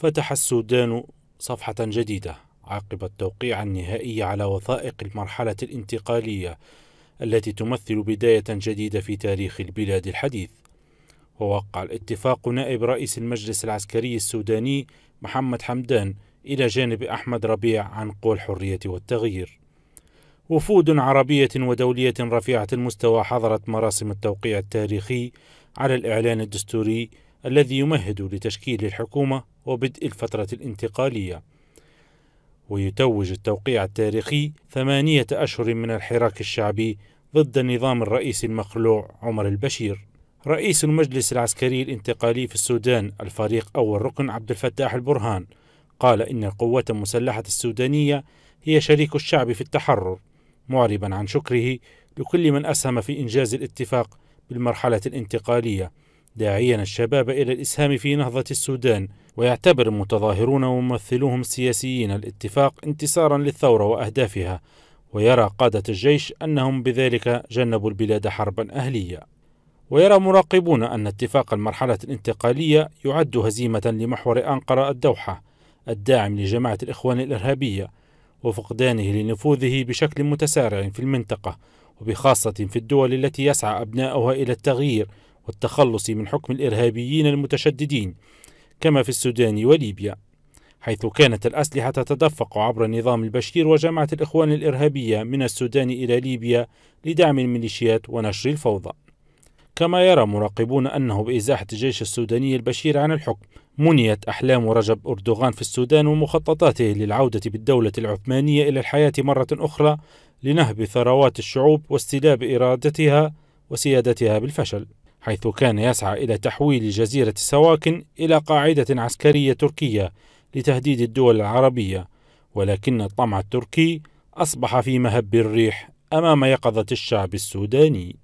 فتح السودان صفحة جديدة عقب التوقيع النهائي على وثائق المرحلة الانتقالية التي تمثل بداية جديدة في تاريخ البلاد الحديث ووقع الاتفاق نائب رئيس المجلس العسكري السوداني محمد حمدان إلى جانب أحمد ربيع عن قوى الحرية والتغيير وفود عربية ودولية رفيعة المستوى حضرت مراسم التوقيع التاريخي على الإعلان الدستوري الذي يمهد لتشكيل الحكومة وبدء الفترة الانتقالية ويتوج التوقيع التاريخي ثمانية أشهر من الحراك الشعبي ضد النظام الرئيسي المخلوع عمر البشير رئيس المجلس العسكري الانتقالي في السودان الفريق أول ركن عبد الفتاح البرهان قال إن القوات المسلحة السودانية هي شريك الشعب في التحرر معربا عن شكره لكل من أسهم في إنجاز الاتفاق بالمرحلة الانتقالية داعيا الشباب إلى الإسهام في نهضة السودان ويعتبر المتظاهرون وممثلوهم السياسيين الاتفاق انتصارا للثورة وأهدافها ويرى قادة الجيش أنهم بذلك جنبوا البلاد حربا أهلية ويرى مراقبون أن اتفاق المرحلة الانتقالية يعد هزيمة لمحور أنقرة الدوحة الداعم لجماعة الإخوان الإرهابية وفقدانه لنفوذه بشكل متسارع في المنطقة وبخاصة في الدول التي يسعى أبناؤها إلى التغيير والتخلص من حكم الإرهابيين المتشددين كما في السودان وليبيا حيث كانت الأسلحة تتدفق عبر نظام البشير وجماعة الإخوان الإرهابية من السودان إلى ليبيا لدعم الميليشيات ونشر الفوضى كما يرى مراقبون أنه بإزاحة الجيش السوداني البشير عن الحكم منيت أحلام رجب أردوغان في السودان ومخططاته للعودة بالدولة العثمانية إلى الحياة مرة أخرى لنهب ثروات الشعوب واستلاب إرادتها وسيادتها بالفشل حيث كان يسعى إلى تحويل جزيرة سواكن إلى قاعدة عسكرية تركية لتهديد الدول العربية ولكن الطمع التركي أصبح في مهب الريح أمام يقظة الشعب السوداني